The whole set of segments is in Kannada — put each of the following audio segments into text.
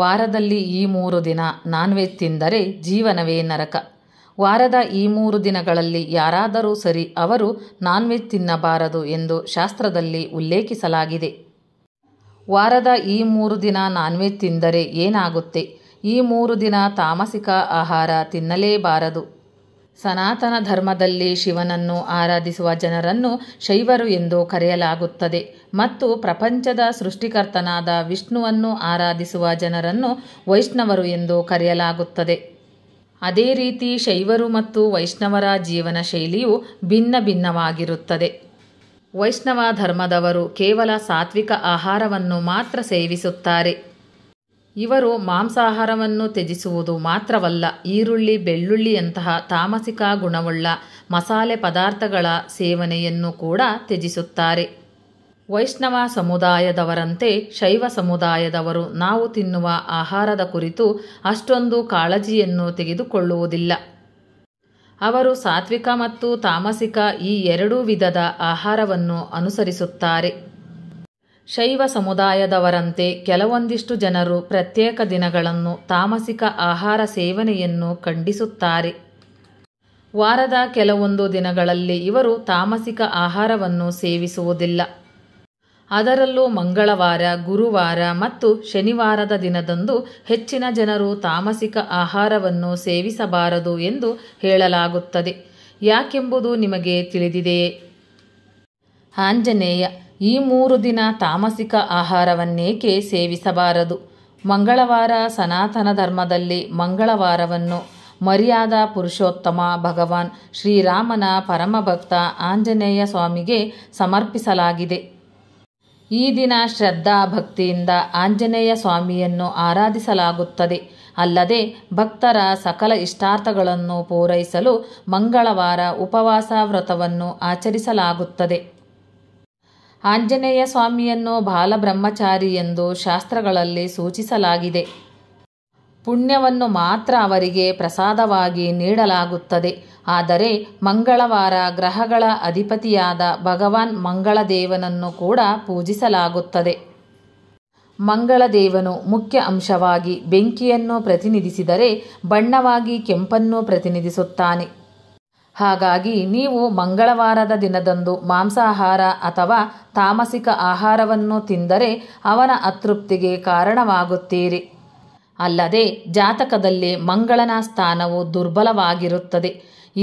ವಾರದಲ್ಲಿ ಈ ಮೂರು ದಿನ ನಾನ್ ವೆಜ್ ತಿಂದರೆ ಜೀವನವೇ ನರಕ ವಾರದ ಈ ಮೂರು ದಿನಗಳಲ್ಲಿ ಯಾರಾದರೂ ಸರಿ ಅವರು ನಾನ್ ವೆಜ್ ತಿನ್ನಬಾರದು ಎಂದು ಶಾಸ್ತ್ರದಲ್ಲಿ ಉಲ್ಲೇಖಿಸಲಾಗಿದೆ ವಾರದ ಈ ಮೂರು ದಿನ ನಾನ್ ವೆಜ್ ತಿಂದರೆ ಏನಾಗುತ್ತೆ ಈ ಮೂರು ದಿನ ತಾಮಸಿಕ ಆಹಾರ ತಿನ್ನಲೇಬಾರದು ಸನಾತನ ಧರ್ಮದಲ್ಲಿ ಶಿವನನ್ನು ಆರಾಧಿಸುವ ಜನರನ್ನು ಶೈವರು ಎಂದು ಕರೆಯಲಾಗುತ್ತದೆ ಮತ್ತು ಪ್ರಪಂಚದ ಸೃಷ್ಟಿಕರ್ತನಾದ ವಿಷ್ಣುವನ್ನು ಆರಾಧಿಸುವ ಜನರನ್ನು ವೈಷ್ಣವರು ಎಂದು ಕರೆಯಲಾಗುತ್ತದೆ ಅದೇ ರೀತಿ ಶೈವರು ಮತ್ತು ವೈಷ್ಣವರ ಜೀವನ ಶೈಲಿಯು ಭಿನ್ನ ಭಿನ್ನವಾಗಿರುತ್ತದೆ ವೈಷ್ಣವ ಧರ್ಮದವರು ಕೇವಲ ಸಾತ್ವಿಕ ಆಹಾರವನ್ನು ಮಾತ್ರ ಸೇವಿಸುತ್ತಾರೆ ಇವರು ಮಾಂಸಾಹಾರವನ್ನು ತ್ಯಜಿಸುವುದು ಮಾತ್ರವಲ್ಲ ಈರುಳ್ಳಿ ಬೆಳ್ಳುಳ್ಳಿಯಂತಹ ತಾಮಸಿಕ ಗುಣವುಳ್ಳ ಮಸಾಲೆ ಪದಾರ್ಥಗಳ ಸೇವನೆಯನ್ನು ಕೂಡ ತ್ಯಜಿಸುತ್ತಾರೆ ವೈಷ್ಣವ ಸಮುದಾಯದವರಂತೆ ಶೈವ ಸಮುದಾಯದವರು ನಾವು ತಿನ್ನುವ ಆಹಾರದ ಕುರಿತು ಅಷ್ಟೊಂದು ಕಾಳಜಿಯನ್ನು ತೆಗೆದುಕೊಳ್ಳುವುದಿಲ್ಲ ಅವರು ಸಾತ್ವಿಕ ಮತ್ತು ತಾಮಸಿಕ ಈ ಎರಡೂ ವಿಧದ ಆಹಾರವನ್ನು ಅನುಸರಿಸುತ್ತಾರೆ ಶೈವ ಸಮುದಾಯದವರಂತೆ ಕೆಲವೊಂದಿಷ್ಟು ಜನರು ಪ್ರತ್ಯೇಕ ದಿನಗಳನ್ನು ತಾಮಸಿಕ ಆಹಾರ ಸೇವನೆಯನ್ನು ಖಂಡಿಸುತ್ತಾರೆ ವಾರದ ಕೆಲವೊಂದು ದಿನಗಳಲ್ಲಿ ಇವರು ತಾಮಸಿಕ ಆಹಾರವನ್ನು ಸೇವಿಸುವುದಿಲ್ಲ ಅದರಲ್ಲೂ ಮಂಗಳವಾರ ಗುರುವಾರ ಮತ್ತು ಶನಿವಾರದ ದಿನದಂದು ಹೆಚ್ಚಿನ ಜನರು ತಾಮಸಿಕ ಆಹಾರವನ್ನು ಸೇವಿಸಬಾರದು ಎಂದು ಹೇಳಲಾಗುತ್ತದೆ ಯಾಕೆಂಬುದು ನಿಮಗೆ ತಿಳಿದಿದೆಯೇ ಆಂಜನೇಯ ಈ ಮೂರು ದಿನ ತಾಮಸಿಕ ಆಹಾರವನ್ನೇಕೆ ಸೇವಿಸಬಾರದು ಮಂಗಳವಾರ ಸನಾತನ ಧರ್ಮದಲ್ಲಿ ಮಂಗಳವಾರವನ್ನು ಮರ್ಯಾದ ಪುರುಷೋತ್ತಮ ಭಗವಾನ್ ಶ್ರೀರಾಮನ ಪರಮಭಕ್ತ ಆಂಜನೇಯ ಸ್ವಾಮಿಗೆ ಸಮರ್ಪಿಸಲಾಗಿದೆ ಈ ದಿನ ಶ್ರದ್ಧಾ ಭಕ್ತಿಯಿಂದ ಆಂಜನೇಯ ಸ್ವಾಮಿಯನ್ನು ಆರಾಧಿಸಲಾಗುತ್ತದೆ ಅಲ್ಲದೆ ಭಕ್ತರ ಸಕಲ ಇಷ್ಟಾರ್ಥಗಳನ್ನು ಪೂರೈಸಲು ಮಂಗಳವಾರ ಉಪವಾಸ ವ್ರತವನ್ನು ಆಚರಿಸಲಾಗುತ್ತದೆ ಆಂಜನೇಯ ಸ್ವಾಮಿಯನ್ನು ಬಾಲಬ್ರಹ್ಮಚಾರಿ ಎಂದು ಶಾಸ್ತ್ರಗಳಲ್ಲಿ ಸೂಚಿಸಲಾಗಿದೆ ಪುಣ್ಯವನ್ನು ಮಾತ್ರ ಅವರಿಗೆ ಪ್ರಸಾದವಾಗಿ ನೀಡಲಾಗುತ್ತದೆ ಆದರೆ ಮಂಗಳವಾರ ಗ್ರಹಗಳ ಅಧಿಪತಿಯಾದ ಭಗವಾನ್ ಮಂಗಳದೇವನನ್ನು ಕೂಡ ಪೂಜಿಸಲಾಗುತ್ತದೆ ಮಂಗಳದೇವನು ಮುಖ್ಯ ಅಂಶವಾಗಿ ಬೆಂಕಿಯನ್ನು ಪ್ರತಿನಿಧಿಸಿದರೆ ಬಣ್ಣವಾಗಿ ಕೆಂಪನ್ನು ಪ್ರತಿನಿಧಿಸುತ್ತಾನೆ ಹಾಗಾಗಿ ನೀವು ಮಂಗಳವಾರದ ದಿನದಂದು ಮಾಂಸಾಹಾರ ಅಥವಾ ತಾಮಸಿಕ ಆಹಾರವನ್ನು ತಿಂದರೆ ಅವನ ಅತೃಪ್ತಿಗೆ ಕಾರಣವಾಗುತ್ತೀರಿ ಅಲ್ಲದೆ ಜಾತಕದಲ್ಲಿ ಮಂಗಳನ ಸ್ಥಾನವು ದುರ್ಬಲವಾಗಿರುತ್ತದೆ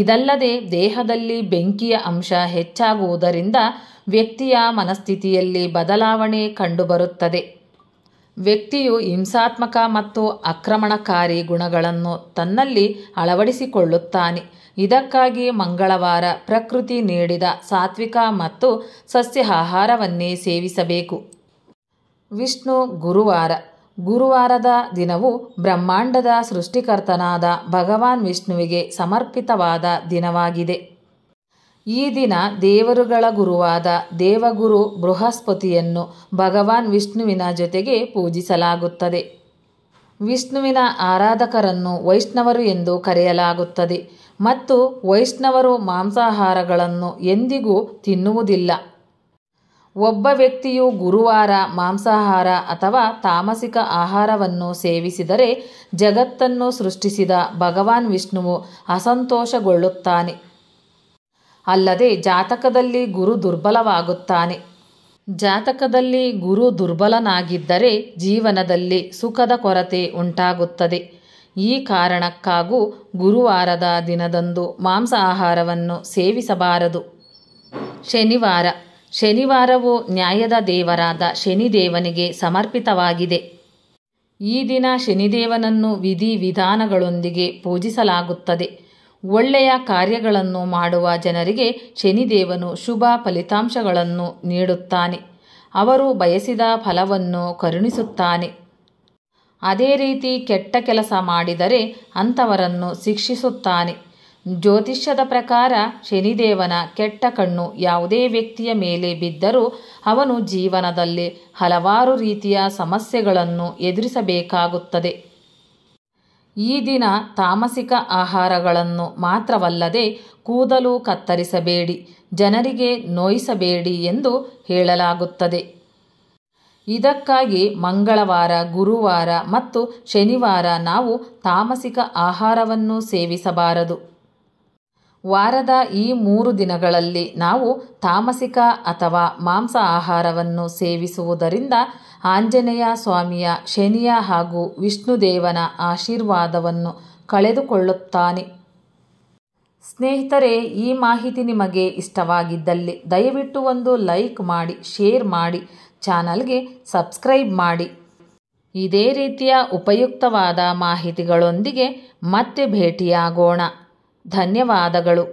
ಇದಲ್ಲದೆ ದೇಹದಲ್ಲಿ ಬೆಂಕಿಯ ಅಂಶ ಹೆಚ್ಚಾಗುವುದರಿಂದ ವ್ಯಕ್ತಿಯ ಮನಸ್ಥಿತಿಯಲ್ಲಿ ಬದಲಾವಣೆ ಕಂಡುಬರುತ್ತದೆ ವ್ಯಕ್ತಿಯು ಹಿಂಸಾತ್ಮಕ ಮತ್ತು ಆಕ್ರಮಣಕಾರಿ ಗುಣಗಳನ್ನು ತನ್ನಲ್ಲಿ ಅಳವಡಿಸಿಕೊಳ್ಳುತ್ತಾನೆ ಇದಕ್ಕಾಗಿ ಮಂಗಳವಾರ ಪ್ರಕೃತಿ ನೀಡಿದ ಸಾತ್ವಿಕ ಮತ್ತು ಸಸ್ಯ ಆಹಾರವನ್ನೇ ಸೇವಿಸಬೇಕು ವಿಷ್ಣು ಗುರುವಾರ ಗುರುವಾರದ ದಿನವು ಬ್ರಹ್ಮಾಂಡದ ಸೃಷ್ಟಿಕರ್ತನಾದ ಭಗವಾನ್ ವಿಷ್ಣುವಿಗೆ ಸಮರ್ಪಿತವಾದ ದಿನವಾಗಿದೆ ಈ ದಿನ ದೇವರುಗಳ ಗುರುವಾದ ದೇವಗುರು ಬೃಹಸ್ಪತಿಯನ್ನು ಭಗವಾನ್ ವಿಷ್ಣುವಿನ ಜೊತೆಗೆ ಪೂಜಿಸಲಾಗುತ್ತದೆ ವಿಷ್ಣುವಿನ ಆರಾಧಕರನ್ನು ವೈಷ್ಣವರು ಎಂದು ಕರೆಯಲಾಗುತ್ತದೆ ಮತ್ತು ವೈಷ್ಣವರು ಮಾಂಸಾಹಾರಗಳನ್ನು ಎಂದಿಗೂ ತಿನ್ನುವುದಿಲ್ಲ ಒಬ್ಬ ವ್ಯಕ್ತಿಯು ಗುರುವಾರ ಮಾಂಸಾಹಾರ ಅಥವಾ ತಾಮಸಿಕ ಆಹಾರವನ್ನು ಸೇವಿಸಿದರೆ ಜಗತ್ತನ್ನು ಸೃಷ್ಟಿಸಿದ ಭಗವಾನ್ ವಿಷ್ಣುವು ಅಸಂತೋಷಗೊಳ್ಳುತ್ತಾನೆ ಅಲ್ಲದೆ ಜಾತಕದಲ್ಲಿ ಗುರು ದುರ್ಬಲವಾಗುತ್ತಾನೆ ಜಾತಕದಲ್ಲಿ ಗುರು ದುರ್ಬಲನಾಗಿದ್ದರೆ ಜೀವನದಲ್ಲಿ ಸುಖದ ಕೊರತೆ ಉಂಟಾಗುತ್ತದೆ ಈ ಕಾರಣಕ್ಕಾಗೂ ಗುರುವಾರದ ದಿನದಂದು ಮಾಂಸಾಹಾರವನ್ನು ಸೇವಿಸಬಾರದು ಶನಿವಾರ ಶನಿವಾರವು ನ್ಯಾಯದ ದೇವರಾದ ಶನಿದೇವನಿಗೆ ಸಮರ್ಪಿತವಾಗಿದೆ ಈ ದಿನ ಶನಿದೇವನನ್ನು ವಿಧಿವಿಧಾನಗಳೊಂದಿಗೆ ಪೂಜಿಸಲಾಗುತ್ತದೆ ಒಳ್ಳೆಯ ಕಾರ್ಯಗಳನ್ನು ಮಾಡುವ ಜನರಿಗೆ ಶನಿದೇವನು ಶುಭ ಫಲಿತಾಂಶಗಳನ್ನು ನೀಡುತ್ತಾನೆ ಅವರು ಬಯಸಿದ ಫಲವನ್ನು ಕರುಣಿಸುತ್ತಾನೆ ಅದೇ ರೀತಿ ಕೆಟ್ಟ ಕೆಲಸ ಮಾಡಿದರೆ ಅಂಥವರನ್ನು ಶಿಕ್ಷಿಸುತ್ತಾನೆ ಜ್ಯೋತಿಷ್ಯದ ಪ್ರಕಾರ ಶನಿದೇವನ ಕೆಟ್ಟ ಕಣ್ಣು ಯಾವುದೇ ವ್ಯಕ್ತಿಯ ಮೇಲೆ ಬಿದ್ದರೂ ಅವನು ಜೀವನದಲ್ಲಿ ಹಲವಾರು ರೀತಿಯ ಸಮಸ್ಯೆಗಳನ್ನು ಎದುರಿಸಬೇಕಾಗುತ್ತದೆ ಈ ದಿನ ತಾಮಸಿಕ ಆಹಾರಗಳನ್ನು ಮಾತ್ರವಲ್ಲದೆ ಕೂದಲು ಕತ್ತರಿಸಬೇಡಿ ಜನರಿಗೆ ನೋಯಿಸಬೇಡಿ ಎಂದು ಹೇಳಲಾಗುತ್ತದೆ ಇದಕ್ಕಾಗಿ ಮಂಗಳವಾರ ಗುರುವಾರ ಮತ್ತು ಶನಿವಾರ ನಾವು ತಾಮಸಿಕ ಆಹಾರವನ್ನು ಸೇವಿಸಬಾರದು ವಾರದ ಈ ಮೂರು ದಿನಗಳಲ್ಲಿ ನಾವು ತಾಮಸಿಕ ಅಥವಾ ಮಾಂಸ ಆಹಾರವನ್ನು ಸೇವಿಸುವುದರಿಂದ ಆಂಜನೇಯ ಸ್ವಾಮಿಯ ಶನಿಯ ಹಾಗೂ ವಿಷ್ಣುದೇವನ ಆಶೀರ್ವಾದವನ್ನು ಕಳೆದುಕೊಳ್ಳುತ್ತಾನೆ ಸ್ನೇಹಿತರೆ ಈ ಮಾಹಿತಿ ನಿಮಗೆ ಇಷ್ಟವಾಗಿದ್ದಲ್ಲಿ ದಯವಿಟ್ಟು ಒಂದು ಲೈಕ್ ಮಾಡಿ ಶೇರ್ ಮಾಡಿ ಚಾನಲ್ಗೆ ಸಬ್ಸ್ಕ್ರೈಬ್ ಮಾಡಿ ಇದೇ ರೀತಿಯ ಉಪಯುಕ್ತವಾದ ಮಾಹಿತಿಗಳೊಂದಿಗೆ ಮತ್ತೆ ಭೇಟಿಯಾಗೋಣ ಧನ್ಯವಾದಗಳು